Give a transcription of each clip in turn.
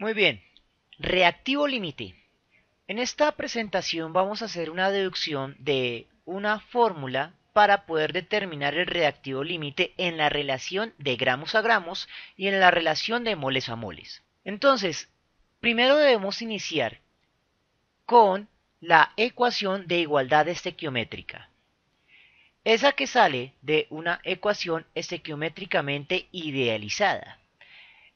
Muy bien, reactivo límite. En esta presentación vamos a hacer una deducción de una fórmula para poder determinar el reactivo límite en la relación de gramos a gramos y en la relación de moles a moles. Entonces, primero debemos iniciar con la ecuación de igualdad estequiométrica. Esa que sale de una ecuación estequiométricamente idealizada.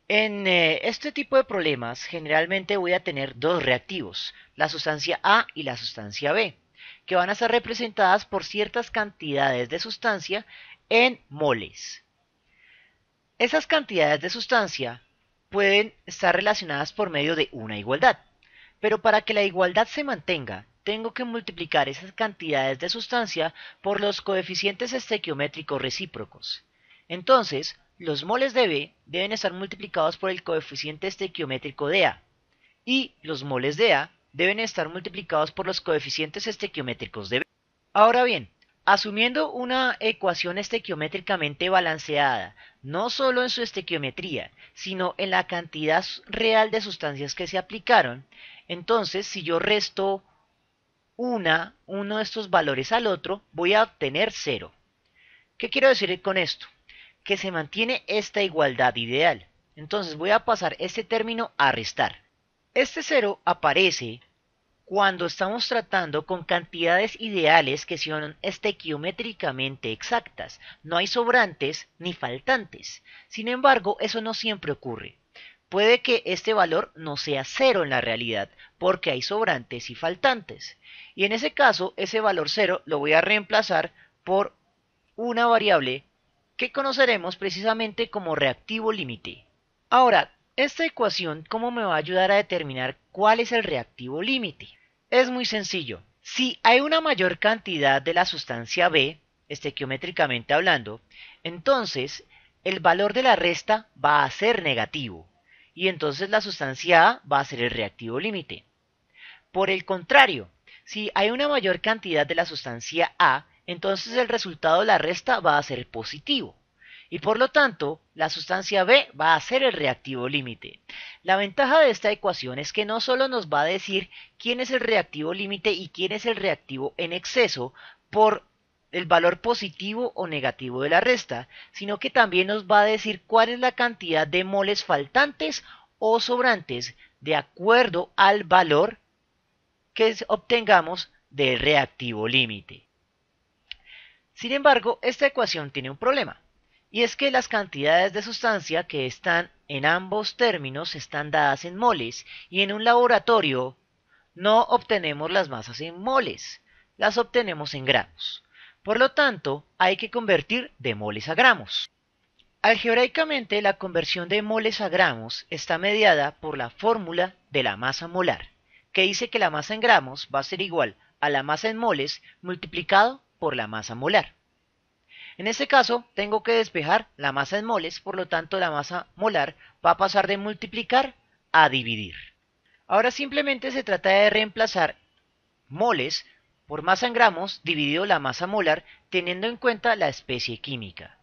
En eh, este tipo de problemas generalmente voy a tener dos reactivos, la sustancia A y la sustancia B, que van a ser representadas por ciertas cantidades de sustancia en moles. Esas cantidades de sustancia pueden estar relacionadas por medio de una igualdad, pero para que la igualdad se mantenga, tengo que multiplicar esas cantidades de sustancia por los coeficientes estequiométricos recíprocos. Entonces, los moles de B deben estar multiplicados por el coeficiente estequiométrico de A y los moles de A deben estar multiplicados por los coeficientes estequiométricos de B. Ahora bien, asumiendo una ecuación estequiométricamente balanceada, no solo en su estequiometría, sino en la cantidad real de sustancias que se aplicaron, entonces si yo resto una, uno de estos valores al otro, voy a obtener cero. ¿Qué quiero decir con esto? que se mantiene esta igualdad ideal. Entonces voy a pasar este término a restar. Este cero aparece cuando estamos tratando con cantidades ideales que son estequiométricamente exactas. No hay sobrantes ni faltantes. Sin embargo, eso no siempre ocurre. Puede que este valor no sea cero en la realidad, porque hay sobrantes y faltantes. Y en ese caso, ese valor cero lo voy a reemplazar por una variable que conoceremos precisamente como reactivo límite. Ahora, esta ecuación, ¿cómo me va a ayudar a determinar cuál es el reactivo límite? Es muy sencillo. Si hay una mayor cantidad de la sustancia B, estequiométricamente hablando, entonces el valor de la resta va a ser negativo y entonces la sustancia A va a ser el reactivo límite. Por el contrario, si hay una mayor cantidad de la sustancia A, entonces el resultado de la resta va a ser positivo. Y por lo tanto, la sustancia B va a ser el reactivo límite. La ventaja de esta ecuación es que no solo nos va a decir quién es el reactivo límite y quién es el reactivo en exceso por el valor positivo o negativo de la resta, sino que también nos va a decir cuál es la cantidad de moles faltantes o sobrantes de acuerdo al valor que obtengamos del reactivo límite. Sin embargo, esta ecuación tiene un problema, y es que las cantidades de sustancia que están en ambos términos están dadas en moles, y en un laboratorio no obtenemos las masas en moles, las obtenemos en gramos. Por lo tanto, hay que convertir de moles a gramos. Algebraicamente, la conversión de moles a gramos está mediada por la fórmula de la masa molar, que dice que la masa en gramos va a ser igual a la masa en moles multiplicado por la masa molar. En este caso, tengo que despejar la masa en moles, por lo tanto la masa molar va a pasar de multiplicar a dividir. Ahora simplemente se trata de reemplazar moles por masa en gramos dividido la masa molar teniendo en cuenta la especie química.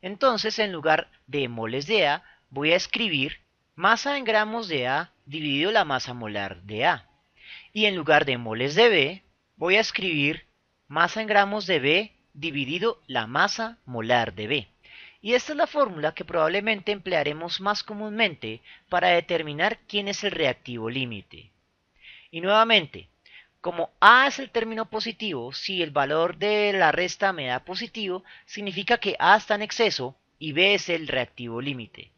Entonces, en lugar de moles de A, voy a escribir masa en gramos de A dividido la masa molar de A. Y en lugar de moles de B, voy a escribir masa en gramos de B dividido la masa molar de B. Y esta es la fórmula que probablemente emplearemos más comúnmente para determinar quién es el reactivo límite. Y nuevamente, como A es el término positivo, si el valor de la resta me da positivo, significa que A está en exceso y B es el reactivo límite.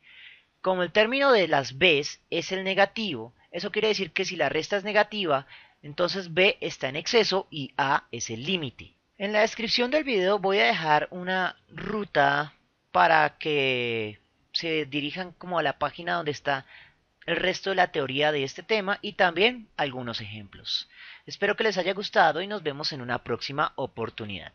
Como el término de las B es el negativo, eso quiere decir que si la resta es negativa, entonces B está en exceso y A es el límite. En la descripción del video voy a dejar una ruta para que se dirijan como a la página donde está el resto de la teoría de este tema y también algunos ejemplos. Espero que les haya gustado y nos vemos en una próxima oportunidad.